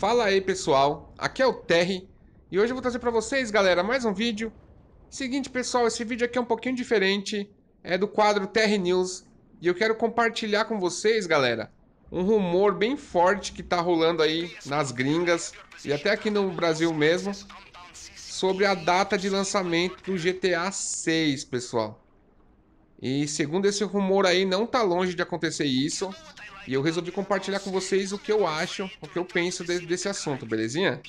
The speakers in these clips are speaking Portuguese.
Fala aí pessoal, aqui é o Terry e hoje eu vou trazer para vocês galera mais um vídeo. Seguinte pessoal, esse vídeo aqui é um pouquinho diferente, é do quadro Terry News e eu quero compartilhar com vocês galera um rumor bem forte que tá rolando aí nas gringas e até aqui no Brasil mesmo sobre a data de lançamento do GTA 6 pessoal. E segundo esse rumor aí, não tá longe de acontecer isso. E eu resolvi compartilhar com vocês o que eu acho, o que eu penso de, desse assunto, belezinha?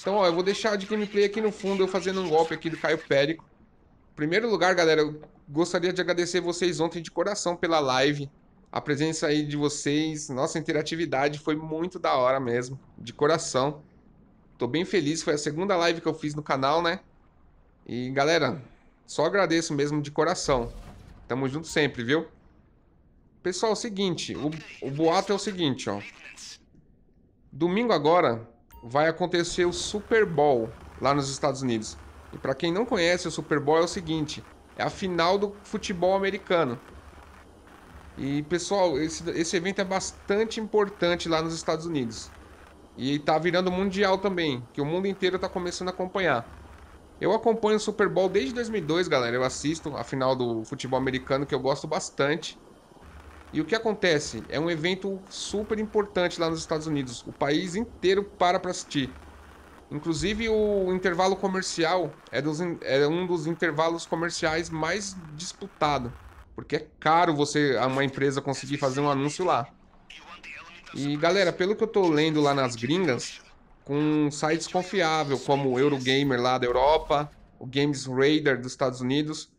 Então, ó, eu vou deixar de gameplay aqui no fundo, eu fazendo um golpe aqui do Caio Périco. Em primeiro lugar, galera, eu gostaria de agradecer vocês ontem de coração pela live. A presença aí de vocês, nossa interatividade foi muito da hora mesmo, de coração. Tô bem feliz, foi a segunda live que eu fiz no canal, né? E galera, só agradeço mesmo de coração. Tamo junto sempre, viu? Pessoal, é o seguinte, o, o boato é o seguinte, ó. Domingo agora vai acontecer o Super Bowl lá nos Estados Unidos. E para quem não conhece, o Super Bowl é o seguinte, é a final do futebol americano. E pessoal, esse, esse evento é bastante importante lá nos Estados Unidos. E tá virando mundial também, que o mundo inteiro tá começando a acompanhar. Eu acompanho o Super Bowl desde 2002, galera. Eu assisto a final do futebol americano, que eu gosto bastante. E o que acontece? É um evento super importante lá nos Estados Unidos. O país inteiro para para assistir. Inclusive, o intervalo comercial é, dos, é um dos intervalos comerciais mais disputado. Porque é caro você, uma empresa, conseguir fazer um anúncio lá. E galera, pelo que eu tô lendo lá nas gringas, com sites confiáveis como o Eurogamer lá da Europa, o Games dos Estados Unidos,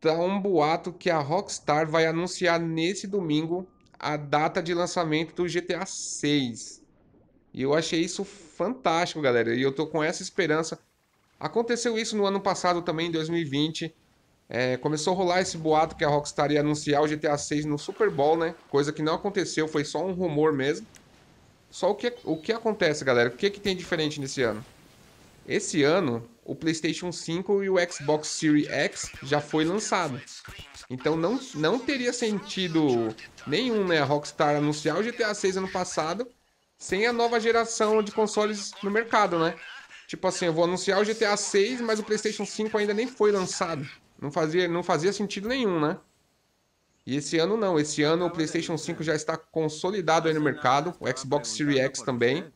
tá um boato que a Rockstar vai anunciar nesse domingo a data de lançamento do GTA 6. E eu achei isso fantástico, galera. E eu tô com essa esperança. Aconteceu isso no ano passado também, em 2020. É, começou a rolar esse boato que a Rockstar ia anunciar o GTA 6 no Super Bowl, né? Coisa que não aconteceu, foi só um rumor mesmo. Só o que, o que acontece, galera? O que, que tem diferente nesse ano? Esse ano, o PlayStation 5 e o Xbox Series X já foi lançado. Então não, não teria sentido nenhum, né, a Rockstar anunciar o GTA 6 ano passado sem a nova geração de consoles no mercado, né? Tipo assim, eu vou anunciar o GTA 6, mas o PlayStation 5 ainda nem foi lançado. Não fazia, não fazia sentido nenhum, né? E esse ano não, esse ano o PlayStation 5 já está consolidado aí no mercado, o Xbox Series X também.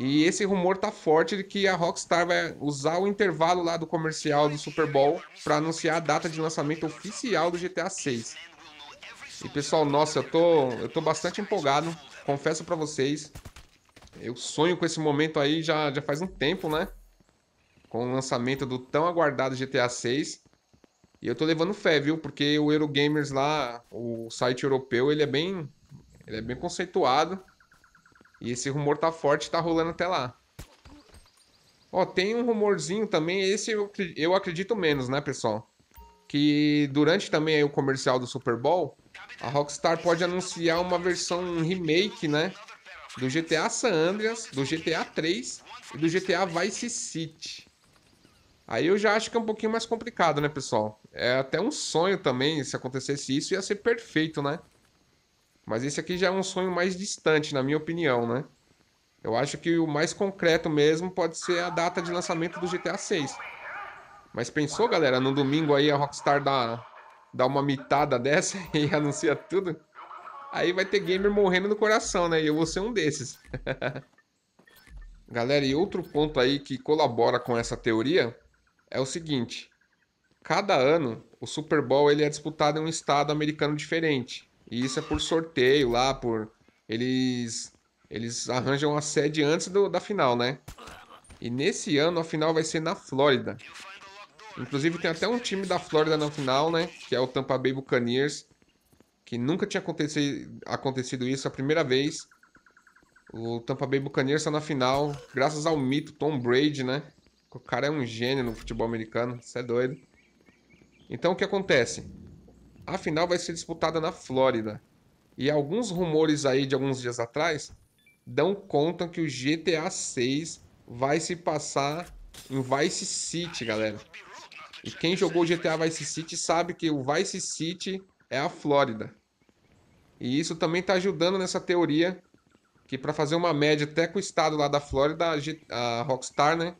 E esse rumor tá forte de que a Rockstar vai usar o intervalo lá do comercial do Super Bowl para anunciar a data de lançamento oficial do GTA 6. E pessoal, nossa, eu tô, eu tô bastante empolgado, confesso para vocês. Eu sonho com esse momento aí já, já faz um tempo, né? Com o lançamento do tão aguardado GTA 6. E eu tô levando fé, viu? Porque o Eurogamers lá, o site europeu, ele é bem, ele é bem conceituado. E esse rumor tá forte, tá rolando até lá. Ó, tem um rumorzinho também, esse eu, eu acredito menos, né, pessoal? Que durante também o comercial do Super Bowl, a Rockstar pode anunciar uma versão um remake, né? Do GTA San Andreas, do GTA 3 e do GTA Vice City. Aí eu já acho que é um pouquinho mais complicado, né, pessoal? É até um sonho também, se acontecesse isso, ia ser perfeito, né? Mas esse aqui já é um sonho mais distante, na minha opinião, né? Eu acho que o mais concreto mesmo pode ser a data de lançamento do GTA 6. Mas pensou, galera, no domingo aí a Rockstar dá, dá uma mitada dessa e anuncia tudo? Aí vai ter gamer morrendo no coração, né? E eu vou ser um desses. galera, e outro ponto aí que colabora com essa teoria é o seguinte. Cada ano, o Super Bowl ele é disputado em um estado americano diferente. E isso é por sorteio lá, por. Eles. Eles arranjam a sede antes do, da final, né? E nesse ano a final vai ser na Flórida. Inclusive tem até um time da Flórida na final, né? Que é o Tampa Bay Buccaneers. Que nunca tinha acontecido, acontecido isso a primeira vez. O Tampa Bay Buccaneers está na final, graças ao mito Tom Brady, né? O cara é um gênio no futebol americano, isso é doido. Então o que acontece? A final vai ser disputada na Flórida. E alguns rumores aí de alguns dias atrás dão conta que o GTA 6 vai se passar em Vice City, galera. E quem jogou GTA Vice City sabe que o Vice City é a Flórida. E isso também está ajudando nessa teoria que para fazer uma média até com o estado lá da Flórida, a Rockstar, né,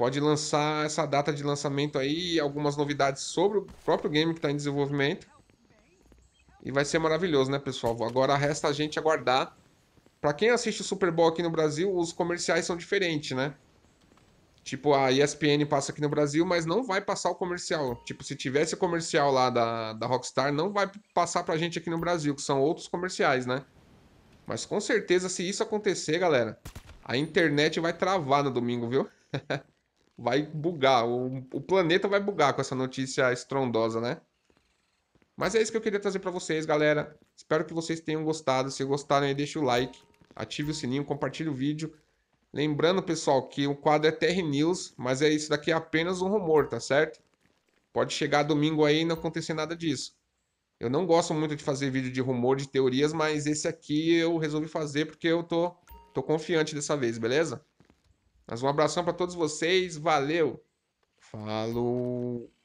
pode lançar essa data de lançamento aí algumas novidades sobre o próprio game que está em desenvolvimento. E vai ser maravilhoso, né, pessoal? Agora resta a gente aguardar. Para quem assiste o Super Bowl aqui no Brasil, os comerciais são diferentes, né? Tipo, a ESPN passa aqui no Brasil, mas não vai passar o comercial. Tipo, se tivesse o comercial lá da, da Rockstar, não vai passar pra gente aqui no Brasil, que são outros comerciais, né? Mas com certeza, se isso acontecer, galera, a internet vai travar no domingo, viu? vai bugar, o, o planeta vai bugar com essa notícia estrondosa, né? Mas é isso que eu queria trazer para vocês, galera. Espero que vocês tenham gostado. Se gostaram aí, deixa o like, ative o sininho, compartilhe o vídeo. Lembrando, pessoal, que o quadro é TR News, mas é isso daqui é apenas um rumor, tá certo? Pode chegar domingo aí e não acontecer nada disso. Eu não gosto muito de fazer vídeo de rumor, de teorias, mas esse aqui eu resolvi fazer porque eu tô, tô confiante dessa vez, beleza? Mas um abração para todos vocês, valeu. Falou.